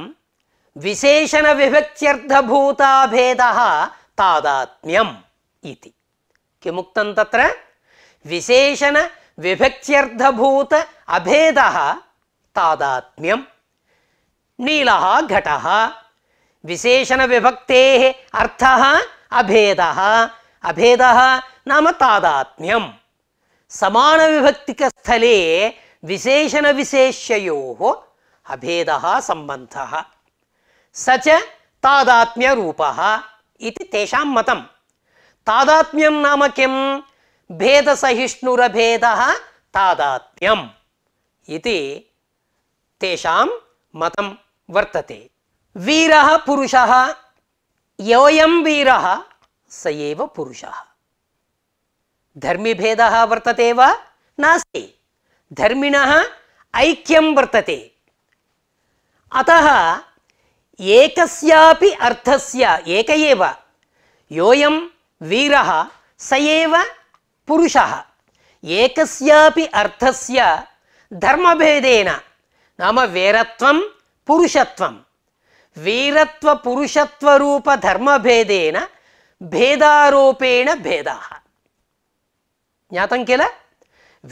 विशेषणविभक्त्यर्थभूताभेदः तादात्म्यम् इति किमुक्तं तत्र विशेषणविभक्त्यर्थभूत अभेदः नील घट विशेषण विशेषणविभक्तेः अर्थ अभेद अभेद नाम तादात्म्यं समानविभक्तिकस्थले विशेषणविशेष्ययोः अभेदः सम्बन्धः स च तादात्म्यरूपः इति तेषां मतं तादात्म्यं नाम किं भेदसहिष्णुरभेदः तादात्म्यम् इति तेषां मतं वर्तते वीरः पुरुषः योऽयं वीरः स एव पुरुषः धर्मिभेदः वर्तते वा नास्ति धर्मिणः ऐक्यं वर्तते अतः एकस्यापि अर्थस्य एक एव योऽयं वीरः स एव पुरुषः एकस्यापि अर्थस्य धर्मभेदेन నామ వీరత్వం పురుషత్వం వీరత్వ పురుషత్వ రూప ధర్మభేదేన భేదారూపేణ భేద జ్ఞాతం కిల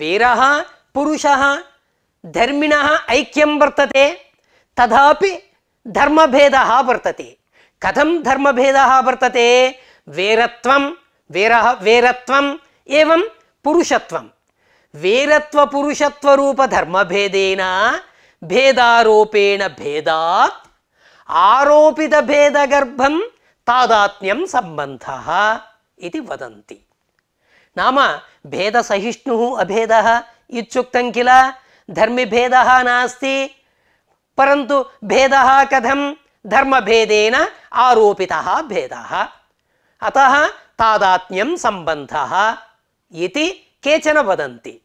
వీర పురుష ధర్మిణ ఐక్యం వర్తతే తి ధర్మభేద వర్తతే కథం ధర్మభేద వర్తతే వీరత్వం వీర వీరత్వం ఏం పురుషత్వం వీరత్వ పురుషత్వ రూప ధర్మభేదేన भेदारोपेण भेदात् आरोपित भेदगर्भं तादात्म्यं सम्बन्धः इति वदन्ति नाम भेदसहिष्णुः अभेदः इत्युक्तं किल धर्मभेदः नास्ति भेद भेदः कथं धर्मभेदेन आरोपितः भेदः अतः तादात्म्यं सम्बन्धः इति केचन वदन्ति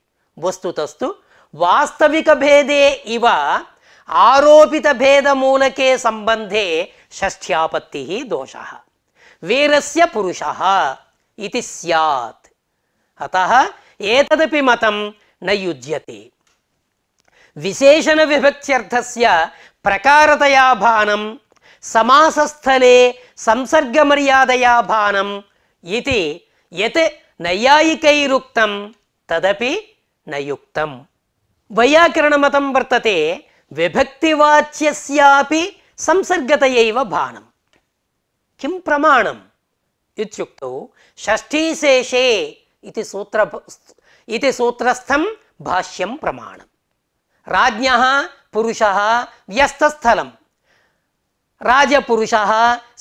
वस्तुतस्तु वास्तविकभेदे इव आरोपितभेदमूलके सम्बन्धे षष्ठ्यापत्तिः दोषः वीरस्य पुरुषः इति स्यात् अतः एतदपि मतं न युज्यते विशेषणविभक्त्यर्थस्य प्रकारतया भानं समासस्थले संसर्गमर्यादया भानम् इति यत् नैयायिकैरुक्तं तदपि न युक्तम् వైయాకరణమతం వర్తతే విభక్తివాచ్యస్యాపి సంసర్గతయైవ బాణం కిం ప్రమాణం ఇత్యుక్తౌ షష్ఠీశేషే ఇది సూత్ర ఇది సూత్రస్థం భాష్యం ప్రమాణం రాజ్ఞ పురుష వ్యస్తస్థలం రాజపురుష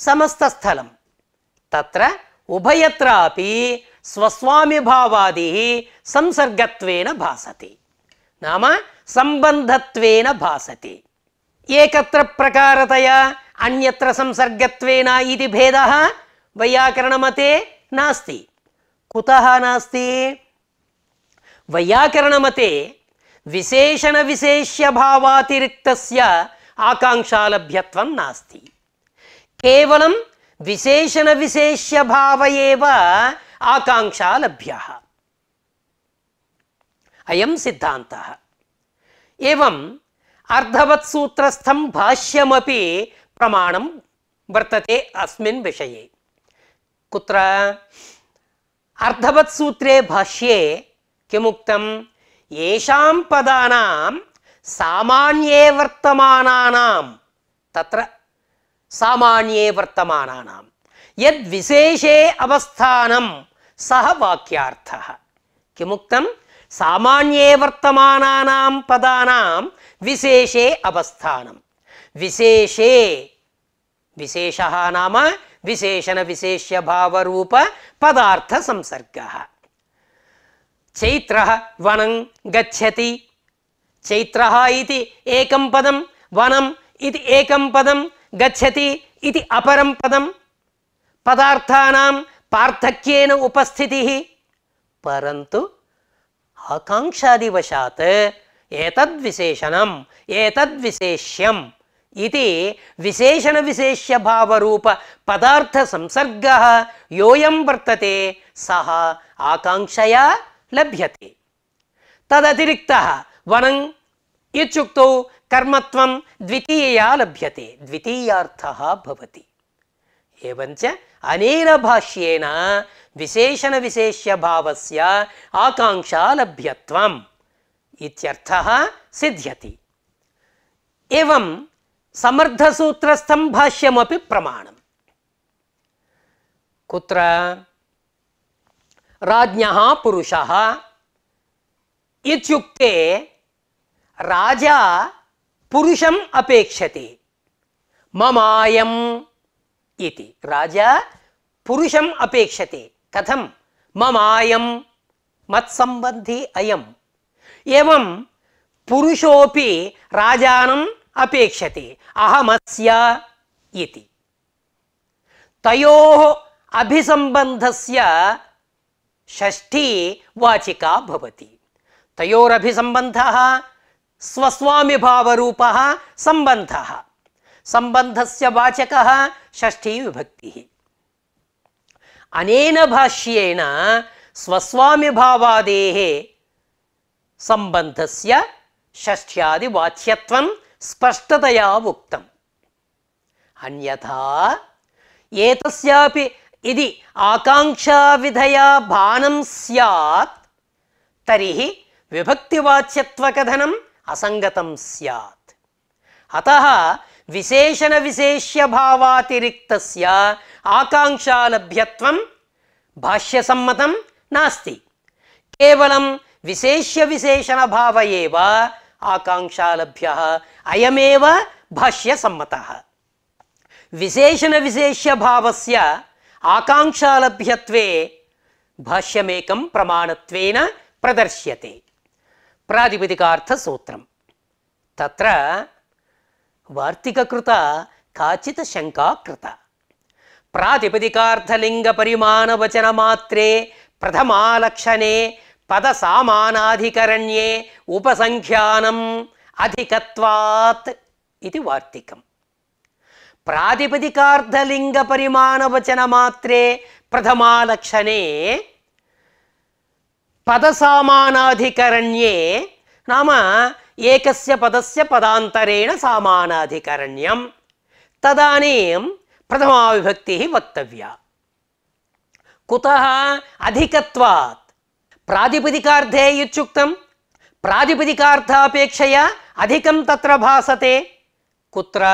సమస్తస్థలం తత్ర ఉభయత్రాపి స్వస్వామిభావాది సంసర్గత్వేన భాసతే नाम सम्बन्धत्वेन भासते एकत्र प्रकारतया अन्यत्र संसर्गत्व इति भेदः वैयाकरणमते नास्ति कुतः नास्ति वैयाकरणमते विशेषणविशेष्यभावातिरिक्तस्य आकाङ्क्षालभ्यत्वं नास्ति केवलं विशेषणविशेष्यभाव एव आकाङ्क्षालभ्यः अयम सिद्धांत एवं अर्धवत्सूत्रस्थम भाष्यम प्रमाण वर्तते अस्षे कर्धवत्सूत्रे भाष्ये कि मुक्त यदा सामान्ये वर्तमानानां तत्र सामान्ये वर्तमानानां यद्विशेषे अवस्थानं सः वाक्यार्थः किमुक्तं सामान्ये वर्तमानानां पदानां विशेषे अवस्थानं विशेषे विशेषः नाम विशेषणविशेष्यभावरूपपदार्थसंसर्गः चैत्रः वनं गच्छति चैत्रः इति एकं पदं वनम् इति एकं पदं गच्छति इति अपरं पदं पदार्थानां पार्थक्येन उपस्थितिः परन्तु आकाङ्क्षादिवशात् एतद्विशेषणम् एतद्विशेष्यम् इति विशेषणविशेष्यभावरूपपदार्थसंसर्गः योऽयं वर्तते सः आकाङ्क्षया लभ्यते तदतिरिक्तः वनम् इत्युक्तौ कर्मत्वं द्वितीयया लभ्यते द्वितीयार्थः भवति एवञ्च अनेन भाष्येन विशेषणविशेष्यभावस्य आकाङ्क्षालभ्यत्वम् इत्यर्थः सिद्ध्यति एवं समर्थसूत्रस्थं भाष्यमपि प्रमाणम् कुत्र राज्ञः पुरुषः इत्युक्ते राजा पुरुषम् अपेक्षते ममायम् इति राजा पुरुषम् अपेक्षते कथम ममायं मत्सम्बन्धी अयम् एवं पुरुषोऽपि राजानम् अपेक्षते अहमस्य इति तयोः अभिसम्बन्धस्य षष्ठी वाचिका भवति तयोरभिसम्बन्धः स्वस्वामिभावरूपः सम्बन्धः संबंधस्य वाचक षष्ठी विभक्ति अनेन भाष्येन स्वस्वामिभावादेः से षष्ठ्यादिवाच्यत्वं स्पष्टतया उक्तम् अन्यथा एतस्यापि यदि आकाङ्क्षाविधया भानं स्यात् तर्हि विभक्तिवाच्यत्वकथनम् असङ्गतं स्यात् अतः विशेषण विशेष्य भावातिरिक्त आकांक्षालभ्यत्व भाष्य सम्मतम नास्ति केवलम विशेष्य विशेषण भाव एव आकांक्षालभ्य अयमेव भाष्य सम्मतः विशेषण विशेष्य भावस्य आकांक्षालभ्यत्वे भाष्यमेकं प्रमाणत्वेन प्रदर्श्यते प्रातिपदिकार्थसूत्रं तत्र వార్తికృత కాచిత శంకాకృత ప్రాతిపదికార్థలింగ పరిమాణ వచన మాత్రే ప్రథమాలక్షణే పద సామానాధికరణ్యే ఉపసంఖ్యానం అధికత్వాత్ ఇది వార్తికం ప్రాతిపదికార్థలింగ పరిమాణ వచన మాత్రే ప్రథమాలక్షణే పదసామానాధికరణ్యే నామ एक पदस्य पदान्तरेण सामानाधिकरण्यं तदानीं प्रथमाविभक्तिः वक्तव्या कुतः अधिकत्वात् प्रातिपदिकार्धे इत्युक्तं प्रातिपदिकार्थापेक्षया अधिकं तत्र भासते कुत्र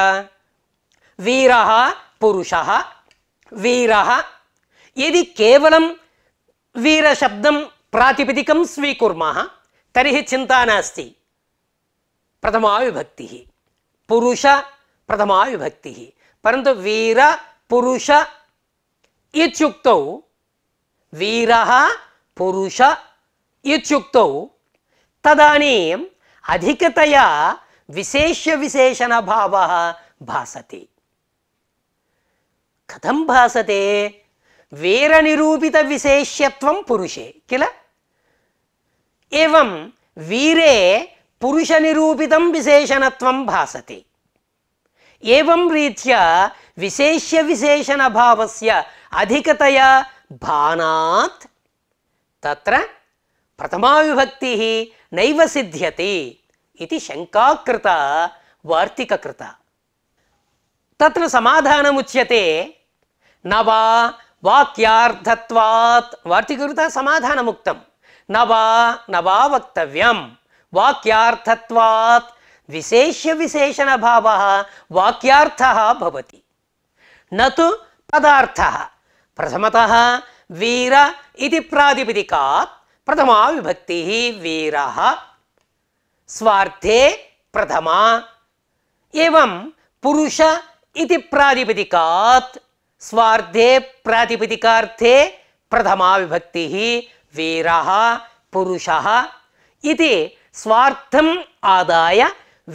वीरः पुरुषः वीरः यदि केवलं वीरशब्दं प्रातिपदिकं स्वीकुर्मः तर्हि चिन्ता नास्ति प्रथमा विभक्ति पुरुष प्रथमा विभक्ति परंतु वीर पुरुष इत्युक्त वीर पुरुष इत्युक्त तदनीम अधिकतया विशेष विशेषण भाव भासते कथम भासते वीर निरूपित विशेष्यत्वं पुरुषे किल एवं वीरे पुरुष निरूपितं विशेषणत्वं भासते एवं रीत्या विशेष्य विशेषण भावस्य अधिकतया भानात् तत्र प्रथमा विभक्ति नैव सिद्ध्यति इति शङ्का कृता वार्तिककृता तत्र समाधानमुच्यते न वा वाक्यार्थत्वात् वार्तिककृता समाधानमुक्तं न वा न वा वक्तव्यम् वाक्यार्थत्वात् विशेष्य विशेषण भाव वाक्यार्थ भवति न तो पदार्थ प्रथमतः वीर इति प्रातिपदिकात् प्रथमा विभक्ति वीर स्वार्थे प्रथमा एवं पुरुष इति प्रातिपदिकात् स्वार्थे प्रातिपदिकार्थे प्रथमा विभक्ति वीर पुरुषः इति स्वार्थम् आदाय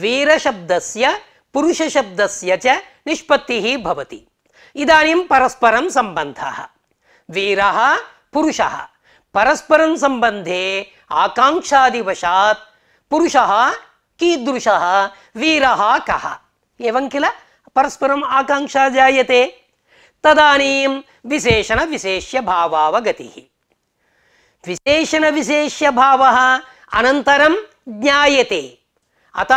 वीरशब्दस्य पुरुषशब्दस्य च निष्पत्तिः भवति इदानीं परस्परं सम्बन्धः वीरः पुरुषः परस्परं सम्बन्धे आकाङ्क्षादिवशात् पुरुषः कीदृशः वीरः कः एवं किल परस्परम् आकाङ्क्षा जायते तदानीं विशेषणविशेष्यभावावगतिः विशेषणविशेष्यभावः అనంతరం జ్ఞాయతే అత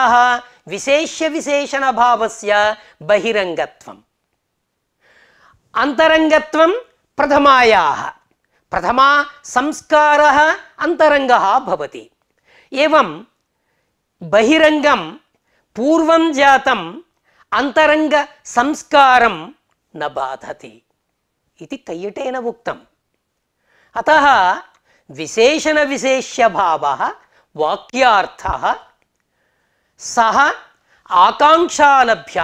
విశేష్య విశేషణభావస్య బహిరంగత్వం అంతరంగత్వం ప్రథమాయా ప్రథమా సంస్కార అంతరంగ భవతి ఏవం బహిరంగం పూర్వం జాతం అంతరంగ సంస్కారం న బాధతి ఇది కయ్యటేన ఉక్తం అత विशेषण विशेष भाव वाक्यार्थ सह आकांक्षालभ्य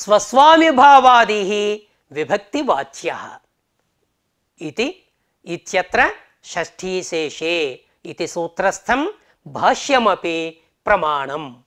स्वस्वामी भावादी विभक्तिवाच्य षष्ठी शेषे इति सूत्रस्थं प्रमाणम्